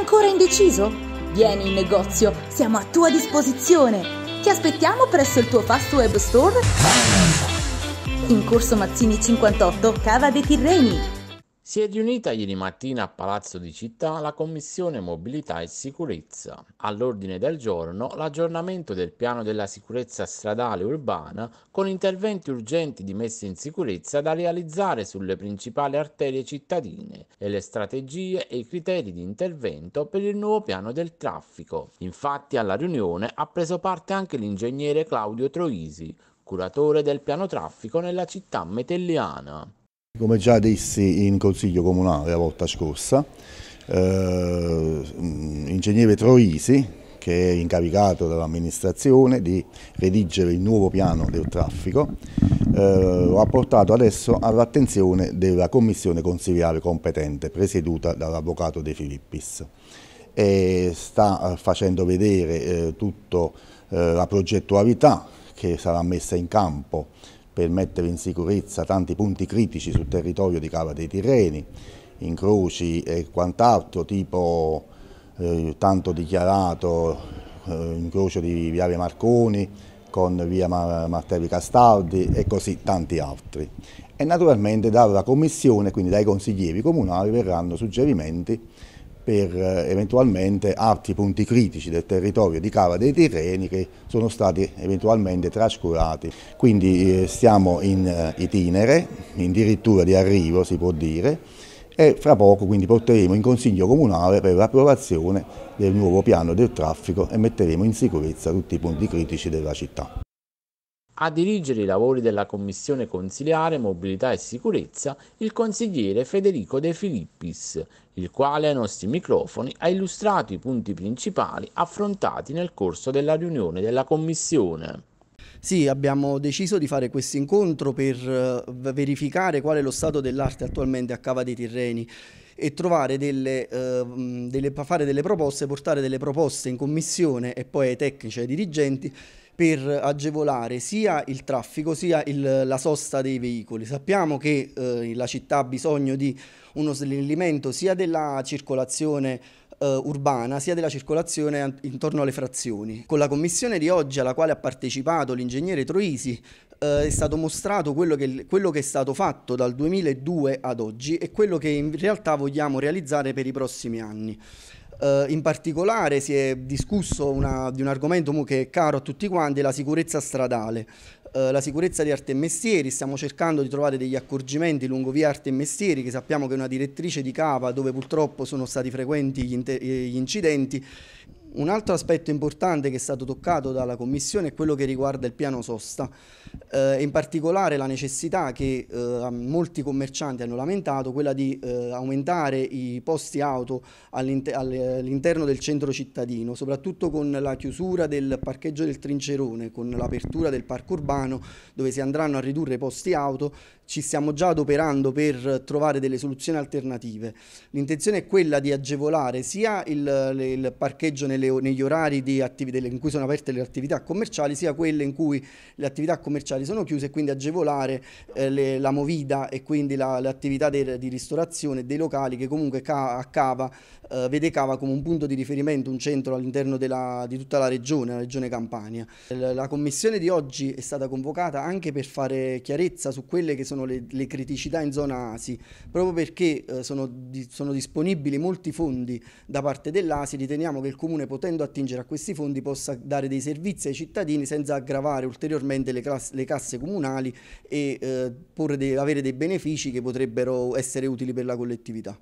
ancora indeciso? Vieni in negozio, siamo a tua disposizione. Ti aspettiamo presso il tuo Fast Web Store in corso Mazzini 58, Cava dei Tirreni. Si è riunita ieri mattina a Palazzo di Città la Commissione Mobilità e Sicurezza. All'ordine del giorno l'aggiornamento del piano della sicurezza stradale urbana con interventi urgenti di messa in sicurezza da realizzare sulle principali arterie cittadine e le strategie e i criteri di intervento per il nuovo piano del traffico. Infatti alla riunione ha preso parte anche l'ingegnere Claudio Troisi, curatore del piano traffico nella città metelliana. Come già dissi in Consiglio Comunale la volta scorsa, eh, l'ingegnere mm, Troisi, che è incaricato dall'amministrazione di redigere il nuovo piano del traffico, eh, lo ha portato adesso all'attenzione della commissione consiliare competente presieduta dall'avvocato De Filippis e sta eh, facendo vedere eh, tutta eh, la progettualità che sarà messa in campo per mettere in sicurezza tanti punti critici sul territorio di Cava dei Tirreni, incroci e quant'altro, tipo eh, tanto dichiarato eh, incrocio di Viale Marconi con via Mar Martelli Castaldi e così tanti altri. E naturalmente dalla commissione, quindi dai consiglieri comunali, verranno suggerimenti per eh, eventualmente altri punti critici del territorio di Cava dei Tirreni che sono stati eventualmente trascurati. Quindi eh, stiamo in eh, itinere, in dirittura di arrivo si può dire, e fra poco quindi porteremo in Consiglio Comunale per l'approvazione del nuovo piano del traffico e metteremo in sicurezza tutti i punti critici della città. A dirigere i lavori della Commissione Consiliare Mobilità e Sicurezza il consigliere Federico De Filippis, il quale ai nostri microfoni ha illustrato i punti principali affrontati nel corso della riunione della Commissione. Sì, abbiamo deciso di fare questo incontro per eh, verificare qual è lo stato dell'arte attualmente a Cava dei Tirreni e trovare delle, eh, delle, fare delle proposte, portare delle proposte in commissione e poi ai tecnici e ai dirigenti per agevolare sia il traffico sia il, la sosta dei veicoli. Sappiamo che eh, la città ha bisogno di uno snellimento sia della circolazione Uh, urbana sia della circolazione intorno alle frazioni. Con la commissione di oggi alla quale ha partecipato l'ingegnere Troisi uh, è stato mostrato quello che, quello che, è stato fatto dal 2002 ad oggi e quello che in realtà vogliamo realizzare per i prossimi anni. Eh, in particolare si è discusso una, di un argomento che è caro a tutti quanti, la sicurezza stradale. Eh, la sicurezza di arte e mestieri, stiamo cercando di trovare degli accorgimenti lungo via arte e mestieri, che sappiamo che è una direttrice di cava dove purtroppo sono stati frequenti gli incidenti un altro aspetto importante che è stato toccato dalla Commissione è quello che riguarda il piano sosta, eh, in particolare la necessità che eh, molti commercianti hanno lamentato, quella di eh, aumentare i posti auto all'interno del centro cittadino, soprattutto con la chiusura del parcheggio del Trincerone, con l'apertura del parco urbano dove si andranno a ridurre i posti auto, ci stiamo già adoperando per trovare delle soluzioni alternative. L'intenzione è quella di agevolare sia il, il parcheggio nel nelle, negli orari attivi, delle, in cui sono aperte le attività commerciali, sia quelle in cui le attività commerciali sono chiuse e quindi agevolare eh, le, la movida e quindi l'attività de, di ristorazione dei locali che comunque ca, a Cava eh, vede Cava come un punto di riferimento, un centro all'interno di tutta la regione, la regione Campania. La commissione di oggi è stata convocata anche per fare chiarezza su quelle che sono le, le criticità in zona ASI, proprio perché eh, sono, di, sono disponibili molti fondi da parte dell'ASI, riteniamo che il Comune potendo attingere a questi fondi possa dare dei servizi ai cittadini senza aggravare ulteriormente le, classe, le casse comunali e eh, de avere dei benefici che potrebbero essere utili per la collettività.